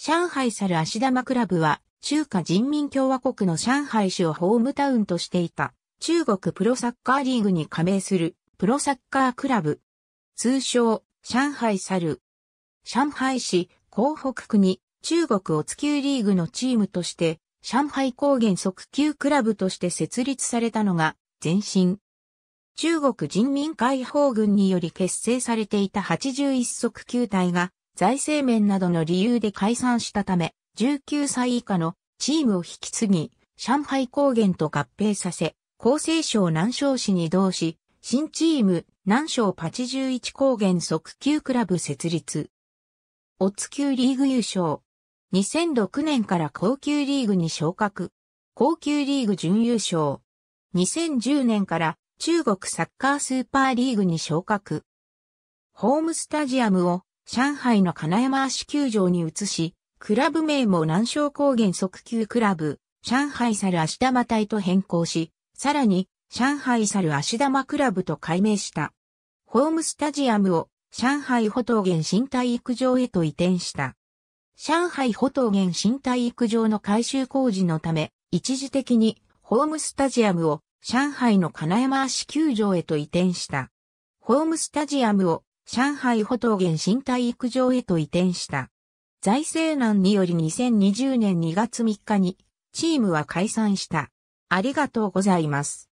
上海猿足玉クラブは、中華人民共和国の上海市をホームタウンとしていた、中国プロサッカーリーグに加盟する、プロサッカークラブ。通称、上海猿。上海市、江北区に、中国おつ球リーグのチームとして、上海高原速球クラブとして設立されたのが、前身。中国人民解放軍により結成されていた81速球隊が、財政面などの理由で解散したため、19歳以下のチームを引き継ぎ、上海高原と合併させ、厚生省南昌市に移動し、新チーム南昌81高原速球クラブ設立。オッツ級リーグ優勝。2006年から高級リーグに昇格。高級リーグ準優勝。2010年から中国サッカースーパーリーグに昇格。ホームスタジアムを上海の金山足球場に移し、クラブ名も南昌高原速球クラブ、上海猿足玉隊と変更し、さらに、上海猿足玉クラブと改名した。ホームスタジアムを上海歩道原新体育場へと移転した。上海歩道原新体育場の改修工事のため、一時的にホームスタジアムを上海の金山足球場へと移転した。ホームスタジアムを上海歩道原新体育場へと移転した。財政難により2020年2月3日にチームは解散した。ありがとうございます。